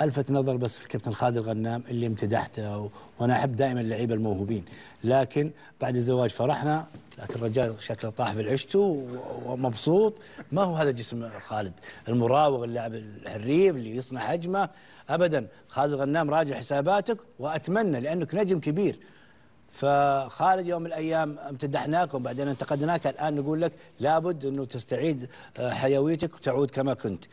الفت نظر بس الكابتن خالد الغنام اللي امتدحته وانا احب دائما اللعيبه الموهوبين لكن بعد الزواج فرحنا لكن الرجال شكله طاح في ومبسوط ما هو هذا جسم خالد المراوغ اللاعب الحريف اللي يصنع هجمه ابدا خالد الغنام راجع حساباتك واتمنى لانك نجم كبير فخالد يوم من الايام امتدحناك وبعدين انتقدناك الان نقول لك لابد انه تستعيد آه، حيويتك وتعود كما كنت